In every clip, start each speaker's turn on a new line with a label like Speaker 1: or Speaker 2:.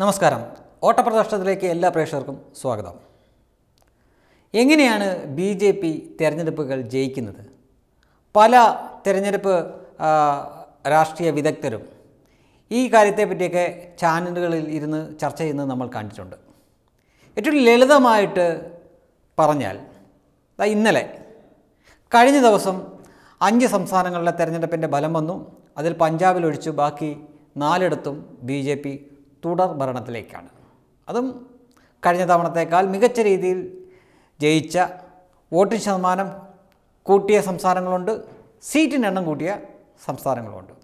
Speaker 1: നമസ്കാരം ഓട്ടപ്രദർശനത്തിലേക്ക് എല്ലാ പ്രേക്ഷകർക്കും സ്വാഗതം എങ്ങനെയാണ് ബി ജെ പി തെരഞ്ഞെടുപ്പുകൾ ജയിക്കുന്നത് പല തെരഞ്ഞെടുപ്പ് രാഷ്ട്രീയ വിദഗ്ധരും ഈ കാര്യത്തെപ്പറ്റിയൊക്കെ ചാനലുകളിൽ ഇരുന്ന് ചർച്ച ചെയ്യുന്നത് നമ്മൾ കണ്ടിട്ടുണ്ട് ഏറ്റവും ലളിതമായിട്ട് പറഞ്ഞാൽ ഇന്നലെ കഴിഞ്ഞ ദിവസം അഞ്ച് സംസ്ഥാനങ്ങളിലെ തെരഞ്ഞെടുപ്പിൻ്റെ ഫലം വന്നു അതിൽ ഒഴിച്ചു ബാക്കി നാലിടത്തും ബി ജെ പി തുടർ ഭരണത്തിലേക്കാണ് അതും കഴിഞ്ഞ തവണത്തേക്കാൾ മികച്ച രീതിയിൽ ജയിച്ച വോട്ടിംഗ് ശതമാനം കൂട്ടിയ സംസ്ഥാനങ്ങളുണ്ട് സീറ്റിന് എണ്ണം കൂട്ടിയ സംസ്ഥാനങ്ങളുണ്ട്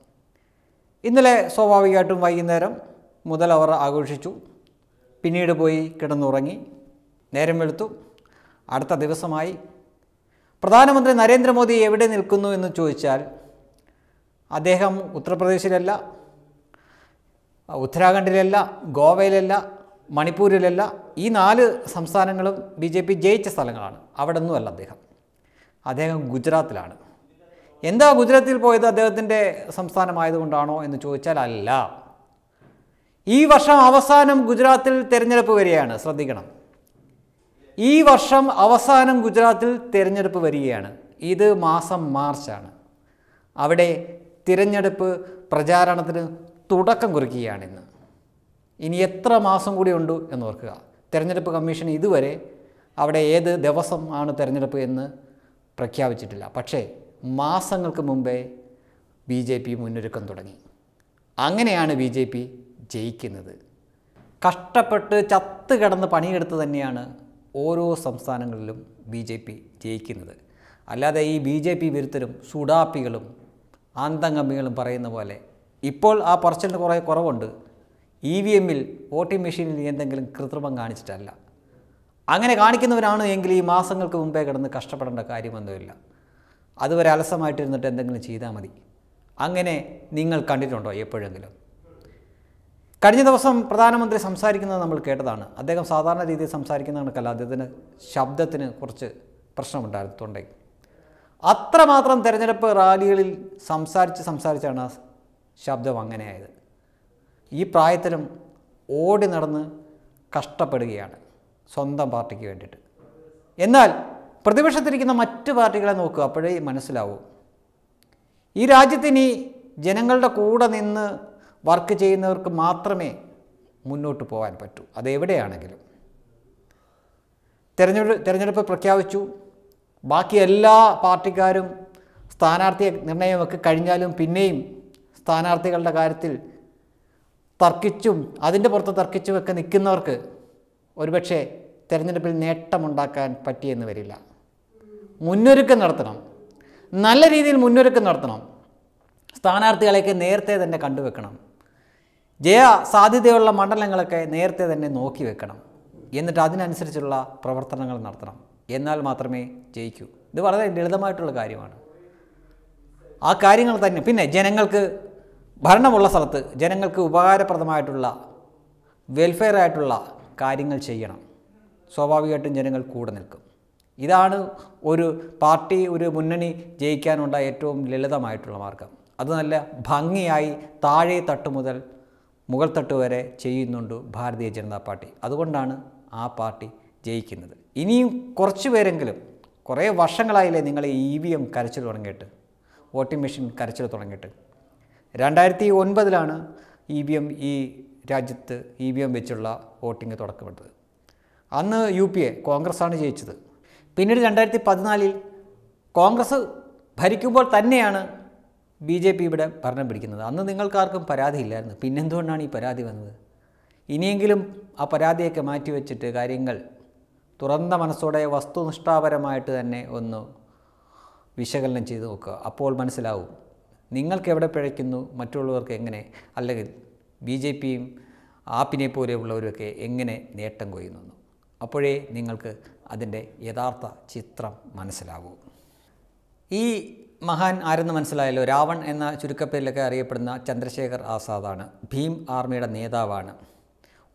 Speaker 1: ഇന്നലെ സ്വാഭാവികമായിട്ടും വൈകുന്നേരം മുതൽ അവർ ആഘോഷിച്ചു പിന്നീട് പോയി കിടന്നുറങ്ങി നേരം വെളുത്തു അടുത്ത ദിവസമായി പ്രധാനമന്ത്രി നരേന്ദ്രമോദി എവിടെ നിൽക്കുന്നു എന്ന് ചോദിച്ചാൽ അദ്ദേഹം ഉത്തർപ്രദേശിലല്ല ഉത്തരാഖണ്ഡിലല്ല ഗോവയിലല്ല മണിപ്പൂരിലല്ല ഈ നാല് സംസ്ഥാനങ്ങളും ബി ജെ പി ജയിച്ച സ്ഥലങ്ങളാണ് അവിടെ ഒന്നുമല്ല അദ്ദേഹം അദ്ദേഹം ഗുജറാത്തിലാണ് എന്താ ഗുജറാത്തിൽ പോയത് അദ്ദേഹത്തിൻ്റെ സംസ്ഥാനമായതുകൊണ്ടാണോ എന്ന് ചോദിച്ചാൽ അല്ല ഈ വർഷം അവസാനം ഗുജറാത്തിൽ തിരഞ്ഞെടുപ്പ് വരികയാണ് ശ്രദ്ധിക്കണം ഈ വർഷം അവസാനം ഗുജറാത്തിൽ തിരഞ്ഞെടുപ്പ് വരികയാണ് ഇത് മാസം മാർച്ചാണ് അവിടെ തിരഞ്ഞെടുപ്പ് പ്രചാരണത്തിന് തുടക്കം ഇന്ന് ഇനി എത്ര മാസം കൂടി ഉണ്ട് എന്ന് ഓർക്കുക തിരഞ്ഞെടുപ്പ് കമ്മീഷൻ ഇതുവരെ അവിടെ ഏത് ദിവസം ആണ് തിരഞ്ഞെടുപ്പ് എന്ന് പ്രഖ്യാപിച്ചിട്ടില്ല പക്ഷേ മാസങ്ങൾക്ക് മുമ്പേ ബി ജെ പി മുന്നൊരുക്കം തുടങ്ങി അങ്ങനെയാണ് ബി ജെ പി ജയിക്കുന്നത് കഷ്ടപ്പെട്ട് ചത്ത് കിടന്ന് പണിയെടുത്ത് തന്നെയാണ് ഓരോ സംസ്ഥാനങ്ങളിലും ബി ജെ പി ജയിക്കുന്നത് അല്ലാതെ ഈ ബി ജെ പി വിരുദ്ധരും സുഡാപ്പികളും ആന്തംഗമ്മികളും പറയുന്ന പോലെ ഇപ്പോൾ ആ പെർസെൻറ്റ് കുറേ കുറവുണ്ട് ഇ വി എമ്മിൽ വോട്ടിംഗ് മെഷീനിൽ എന്തെങ്കിലും കൃത്രിമം കാണിച്ചിട്ടല്ല അങ്ങനെ കാണിക്കുന്നവരാണ് എങ്കിൽ ഈ മാസങ്ങൾക്ക് മുമ്പേ കിടന്ന് കഷ്ടപ്പെടേണ്ട കാര്യമൊന്നുമില്ല അതുവരെ അലസമായിട്ടിരുന്നിട്ട് എന്തെങ്കിലും ചെയ്താൽ മതി അങ്ങനെ നിങ്ങൾ കണ്ടിട്ടുണ്ടോ എപ്പോഴെങ്കിലും കഴിഞ്ഞ ദിവസം പ്രധാനമന്ത്രി സംസാരിക്കുന്നത് നമ്മൾ കേട്ടതാണ് അദ്ദേഹം സാധാരണ രീതിയിൽ സംസാരിക്കുന്ന കണക്കല്ല അദ്ദേഹത്തിന് ശബ്ദത്തിന് കുറച്ച് പ്രശ്നമുണ്ടായിരുന്നു തൊണ്ടയിൽ അത്രമാത്രം തെരഞ്ഞെടുപ്പ് റാലികളിൽ സംസാരിച്ച് സംസാരിച്ചാണ് ശബ്ദം അങ്ങനെയായത് ഈ പ്രായത്തിലും ഓടി നടന്ന് കഷ്ടപ്പെടുകയാണ് സ്വന്തം പാർട്ടിക്ക് വേണ്ടിയിട്ട് എന്നാൽ പ്രതിപക്ഷത്തിരിക്കുന്ന മറ്റ് പാർട്ടികളെ നോക്കുക അപ്പോഴേ മനസ്സിലാവൂ ഈ രാജ്യത്തിനി ജനങ്ങളുടെ കൂടെ നിന്ന് വർക്ക് ചെയ്യുന്നവർക്ക് മാത്രമേ മുന്നോട്ട് പോകാൻ പറ്റൂ അതെവിടെയാണെങ്കിലും തെരഞ്ഞെടുപ്പ് തെരഞ്ഞെടുപ്പ് പ്രഖ്യാപിച്ചു ബാക്കി എല്ലാ പാർട്ടിക്കാരും സ്ഥാനാർത്ഥി നിർണയമൊക്കെ കഴിഞ്ഞാലും പിന്നെയും സ്ഥാനാർത്ഥികളുടെ കാര്യത്തിൽ തർക്കിച്ചും അതിൻ്റെ പുറത്ത് തർക്കിച്ചുമൊക്കെ നിൽക്കുന്നവർക്ക് ഒരുപക്ഷെ തിരഞ്ഞെടുപ്പിൽ നേട്ടമുണ്ടാക്കാൻ പറ്റിയെന്ന് വരില്ല മുന്നൊരുക്കം നടത്തണം നല്ല രീതിയിൽ മുന്നൊരുക്കം നടത്തണം സ്ഥാനാർത്ഥികളെയൊക്കെ നേരത്തെ തന്നെ കണ്ടുവെക്കണം ജയ സാധ്യതയുള്ള മണ്ഡലങ്ങളൊക്കെ നേരത്തെ തന്നെ നോക്കി വെക്കണം എന്നിട്ട് അതിനനുസരിച്ചുള്ള പ്രവർത്തനങ്ങൾ നടത്തണം എന്നാൽ മാത്രമേ ജയിക്കൂ ഇത് വളരെ ലളിതമായിട്ടുള്ള കാര്യമാണ് ആ കാര്യങ്ങൾ തന്നെ പിന്നെ ജനങ്ങൾക്ക് ഭരണമുള്ള സ്ഥലത്ത് ജനങ്ങൾക്ക് ഉപകാരപ്രദമായിട്ടുള്ള വെൽഫെയർ ആയിട്ടുള്ള കാര്യങ്ങൾ ചെയ്യണം സ്വാഭാവികമായിട്ടും ജനങ്ങൾ കൂടെ നിൽക്കും ഇതാണ് ഒരു പാർട്ടി ഒരു മുന്നണി ജയിക്കാനുള്ള ഏറ്റവും ലളിതമായിട്ടുള്ള മാർഗം അത് നല്ല ഭംഗിയായി താഴെ തട്ട് മുതൽ മുകൾ തട്ട് വരെ ചെയ്യുന്നുണ്ട് ഭാരതീയ ജനതാ പാർട്ടി അതുകൊണ്ടാണ് ആ പാർട്ടി ജയിക്കുന്നത് ഇനിയും കുറച്ച് പേരെങ്കിലും കുറേ വർഷങ്ങളായില്ലേ നിങ്ങൾ ഇ വി എം കരച്ചിൽ തുടങ്ങിയിട്ട് വോട്ടിംഗ് മെഷീൻ കരച്ചിൽ തുടങ്ങിയിട്ട് രണ്ടായിരത്തി ഒൻപതിലാണ് ഇ വി എം ഈ രാജ്യത്ത് ഇ വി എം വെച്ചുള്ള വോട്ടിംഗ് തുടക്കപ്പെട്ടത് അന്ന് യു പി എ കോൺഗ്രസ്സാണ് ജയിച്ചത് പിന്നീട് രണ്ടായിരത്തി പതിനാലിൽ കോൺഗ്രസ് ഭരിക്കുമ്പോൾ തന്നെയാണ് ബി ജെ പി ഇവിടെ ഭരണം പിടിക്കുന്നത് അന്ന് നിങ്ങൾക്കാർക്കും പരാതിയില്ലായിരുന്നു പിന്നെന്തുകൊണ്ടാണ് ഈ പരാതി വന്നത് ഇനിയെങ്കിലും ആ പരാതിയൊക്കെ മാറ്റിവെച്ചിട്ട് കാര്യങ്ങൾ തുറന്ന മനസ്സോടെ വസ്തുനിഷ്ഠാപരമായിട്ട് തന്നെ ഒന്ന് വിശകലനം ചെയ്ത് നോക്കുക അപ്പോൾ മനസ്സിലാവും നിങ്ങൾക്ക് എവിടെ പിഴയ്ക്കുന്നു മറ്റുള്ളവർക്ക് എങ്ങനെ അല്ലെങ്കിൽ ബി ജെ പിയും ആപ്പിനെ പോലെയുള്ളവരൊക്കെ എങ്ങനെ നേട്ടം കൊയ്യുന്നു അപ്പോഴേ നിങ്ങൾക്ക് അതിൻ്റെ യഥാർത്ഥ ചിത്രം മനസ്സിലാകൂ ഈ മഹാൻ ആരെന്ന് മനസ്സിലായല്ലോ രാവൺ എന്ന ചുരുക്കപ്പേരിലൊക്കെ അറിയപ്പെടുന്ന ചന്ദ്രശേഖർ ആസാദാണ് ഭീം ആർമിയുടെ നേതാവാണ്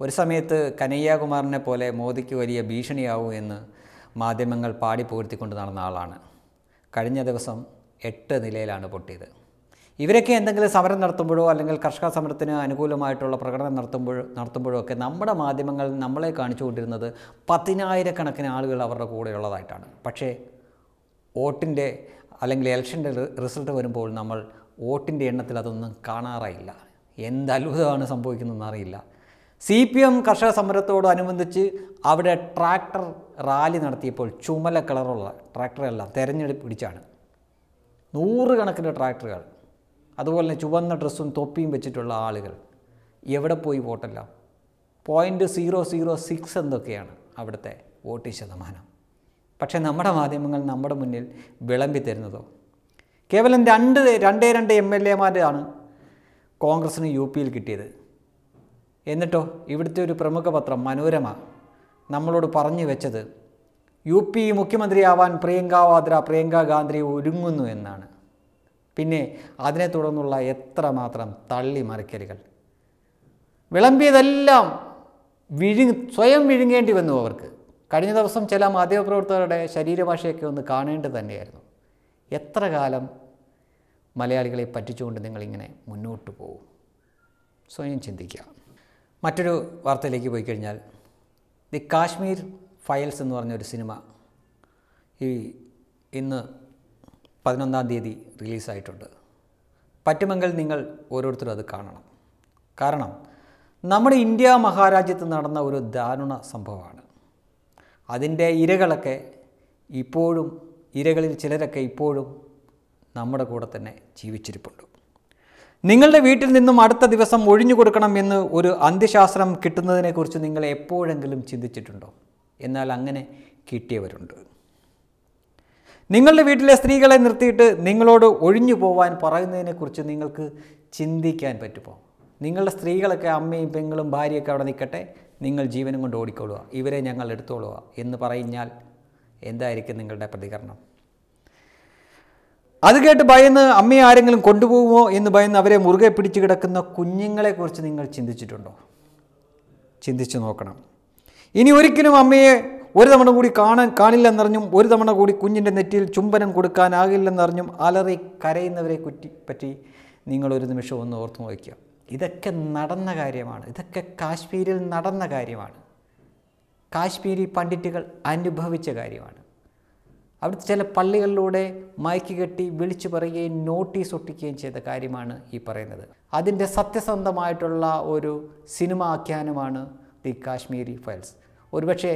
Speaker 1: ഒരു സമയത്ത് കനയ്യകുമാറിനെ പോലെ മോദിക്ക് വലിയ ഭീഷണിയാവൂ എന്ന് മാധ്യമങ്ങൾ പാടി പുകഴ്ത്തിക്കൊണ്ട് നടന്ന ആളാണ് കഴിഞ്ഞ ദിവസം എട്ട് നിലയിലാണ് പൊട്ടിയത് ഇവരൊക്കെ എന്തെങ്കിലും സമരം നടത്തുമ്പോഴോ അല്ലെങ്കിൽ കർഷക സമരത്തിന് അനുകൂലമായിട്ടുള്ള പ്രകടനം നടത്തുമ്പോഴോ നടത്തുമ്പോഴോ ഒക്കെ നമ്മുടെ മാധ്യമങ്ങൾ നമ്മളെ കാണിച്ചുകൊണ്ടിരുന്നത് പതിനായിരക്കണക്കിന് ആളുകൾ അവരുടെ കൂടെയുള്ളതായിട്ടാണ് പക്ഷേ വോട്ടിൻ്റെ അല്ലെങ്കിൽ ഇലക്ഷൻ്റെ റിസൾട്ട് വരുമ്പോൾ നമ്മൾ വോട്ടിൻ്റെ എണ്ണത്തിൽ അതൊന്നും കാണാറായില്ല എന്ത് അത്ഭുതമാണ് സംഭവിക്കുന്നതെന്ന് അറിയില്ല സി പി എം കർഷക സമരത്തോടനുബന്ധിച്ച് അവിടെ ട്രാക്ടർ റാലി നടത്തിയപ്പോൾ ചുമല കളറുള്ള ട്രാക്ടറല്ല തെരഞ്ഞെടുപ്പ് പിടിച്ചാണ് നൂറുകണക്കിൻ്റെ ട്രാക്ടറുകൾ അതുപോലെ തന്നെ ചുവന്ന ഡ്രസ്സും തൊപ്പിയും വെച്ചിട്ടുള്ള ആളുകൾ എവിടെ പോയി വോട്ടല്ല പോയിൻറ്റ് സീറോ സീറോ സിക്സ് എന്തൊക്കെയാണ് അവിടുത്തെ വോട്ട് ശതമാനം പക്ഷേ നമ്മുടെ മാധ്യമങ്ങൾ നമ്മുടെ മുന്നിൽ വിളമ്പി തരുന്നതോ കേവലം രണ്ട് രണ്ടേ രണ്ട് എം എൽ എമാരാണ് കോൺഗ്രസ്സിന് യു പിയിൽ കിട്ടിയത് എന്നിട്ടോ ഇവിടുത്തെ ഒരു പ്രമുഖ പത്രം മനോരമ നമ്മളോട് പറഞ്ഞു വെച്ചത് യു പി മുഖ്യമന്ത്രിയാവാൻ പ്രിയങ്ക വാദ്ര പ്രിയങ്ക ഗാന്ധി ഒരുങ്ങുന്നു എന്നാണ് പിന്നെ അതിനെ തുടർന്നുള്ള എത്രമാത്രം മറിക്കലുകൾ വിളമ്പിയതെല്ലാം വിഴു സ്വയം വിഴുങ്ങേണ്ടി വന്നു അവർക്ക് കഴിഞ്ഞ ദിവസം ചില മാധ്യമപ്രവർത്തകരുടെ ശരീരഭാഷയൊക്കെ ഒന്ന് കാണേണ്ടത് തന്നെയായിരുന്നു എത്ര കാലം മലയാളികളെ പറ്റിച്ചുകൊണ്ട് നിങ്ങളിങ്ങനെ മുന്നോട്ട് പോകും സ്വയം ചിന്തിക്കുക മറ്റൊരു വാർത്തയിലേക്ക് പോയി കഴിഞ്ഞാൽ ദി കാശ്മീർ ഫയൽസ് എന്ന് പറഞ്ഞൊരു സിനിമ ഈ ഇന്ന് പതിനൊന്നാം തീയതി റിലീസായിട്ടുണ്ട് പറ്റുമെങ്കിൽ നിങ്ങൾ ഓരോരുത്തരും അത് കാണണം കാരണം നമ്മുടെ ഇന്ത്യ മഹാരാജ്യത്ത് നടന്ന ഒരു ദാരുണ സംഭവമാണ് അതിൻ്റെ ഇരകളൊക്കെ ഇപ്പോഴും ഇരകളിൽ ചിലരൊക്കെ ഇപ്പോഴും നമ്മുടെ കൂടെ തന്നെ ജീവിച്ചിരിപ്പുണ്ട് നിങ്ങളുടെ വീട്ടിൽ നിന്നും അടുത്ത ദിവസം ഒഴിഞ്ഞു കൊടുക്കണം എന്ന് ഒരു അന്ത്യശാസ്ത്രം കിട്ടുന്നതിനെക്കുറിച്ച് നിങ്ങൾ എപ്പോഴെങ്കിലും ചിന്തിച്ചിട്ടുണ്ടോ എന്നാൽ അങ്ങനെ കിട്ടിയവരുണ്ട് നിങ്ങളുടെ വീട്ടിലെ സ്ത്രീകളെ നിർത്തിയിട്ട് നിങ്ങളോട് ഒഴിഞ്ഞു പോവാൻ പറയുന്നതിനെക്കുറിച്ച് നിങ്ങൾക്ക് ചിന്തിക്കാൻ പറ്റുമോ നിങ്ങളുടെ സ്ത്രീകളൊക്കെ അമ്മയും പെങ്ങളും ഭാര്യയൊക്കെ അവിടെ നിൽക്കട്ടെ നിങ്ങൾ ജീവനും കൊണ്ട് ഓടിക്കൊള്ളുക ഇവരെ ഞങ്ങൾ എടുത്തോളുക എന്ന് പറഞ്ഞാൽ എന്തായിരിക്കും നിങ്ങളുടെ പ്രതികരണം അത് കേട്ട് ഭയന്ന് അമ്മയെ ആരെങ്കിലും കൊണ്ടുപോകുമോ എന്ന് ഭയന്ന് അവരെ മുറുകെ പിടിച്ചു കിടക്കുന്ന കുഞ്ഞുങ്ങളെക്കുറിച്ച് നിങ്ങൾ ചിന്തിച്ചിട്ടുണ്ടോ ചിന്തിച്ചു നോക്കണം ഇനി ഒരിക്കലും അമ്മയെ ഒരു തവണ കൂടി കാണാൻ കാണില്ലെന്നറിഞ്ഞും ഒരു തവണ കൂടി കുഞ്ഞിൻ്റെ നെറ്റിയിൽ ചുംബനം കൊടുക്കാനാകില്ലെന്നറിഞ്ഞും അലറി കരയുന്നവരെ കുറ്റി പറ്റി നിങ്ങളൊരു നിമിഷം ഒന്ന് ഓർത്ത് നോക്കുക ഇതൊക്കെ നടന്ന കാര്യമാണ് ഇതൊക്കെ കാശ്മീരിൽ നടന്ന കാര്യമാണ് കാശ്മീരി പണ്ഡിറ്റുകൾ അനുഭവിച്ച കാര്യമാണ് അവിടുത്തെ ചില പള്ളികളിലൂടെ മയക്ക് കെട്ടി വിളിച്ചു പറയുകയും നോട്ടീസ് ഒട്ടിക്കുകയും ചെയ്ത കാര്യമാണ് ഈ പറയുന്നത് അതിൻ്റെ സത്യസന്ധമായിട്ടുള്ള ഒരു സിനിമ ആഖ്യാനമാണ് ദി കാശ്മീരി ഫയൽസ് ഒരുപക്ഷെ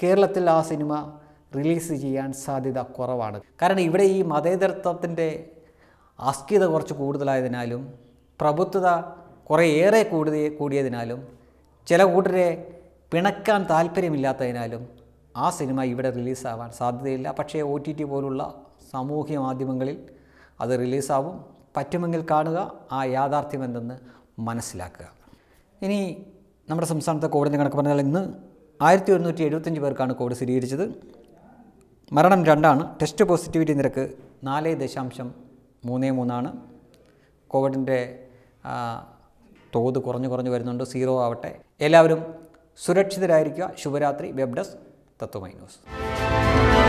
Speaker 1: കേരളത്തിൽ ആ സിനിമ റിലീസ് ചെയ്യാൻ സാധ്യത കുറവാണ് കാരണം ഇവിടെ ഈ മതേതരത്വത്തിൻ്റെ അസ്ഥിത കുറച്ച് കൂടുതലായതിനാലും പ്രഭുത്വത കുറേയേറെ കൂടുതൽ കൂടിയതിനാലും ചില കൂട്ടരെ പിണക്കാൻ താല്പര്യമില്ലാത്തതിനാലും ആ സിനിമ ഇവിടെ റിലീസാവാൻ സാധ്യതയില്ല പക്ഷേ ഒ ടി ടി പോലുള്ള സാമൂഹ്യ മാധ്യമങ്ങളിൽ അത് റിലീസാവും പറ്റുമെങ്കിൽ കാണുക ആ യാഥാർത്ഥ്യം എന്തെന്ന് മനസ്സിലാക്കുക ഇനി നമ്മുടെ സംസ്ഥാനത്തെ കോടതി കണക്ക് പറഞ്ഞാൽ ഇന്ന് ആയിരത്തി ഒരുന്നൂറ്റി എഴുപത്തഞ്ച് പേർക്കാണ് കോവിഡ് സ്ഥിരീകരിച്ചത് മരണം രണ്ടാണ് ടെസ്റ്റ് പോസിറ്റിവിറ്റി നിരക്ക് നാല് ദശാംശം മൂന്ന് മൂന്നാണ് കോവിഡിൻ്റെ തോത് കുറഞ്ഞു കുറഞ്ഞു വരുന്നുണ്ട് സീറോ ആവട്ടെ എല്ലാവരും സുരക്ഷിതരായിരിക്കുക ശുഭരാത്രി വെബ് ഡെസ്ക് തത്വമൈ ന്യൂസ്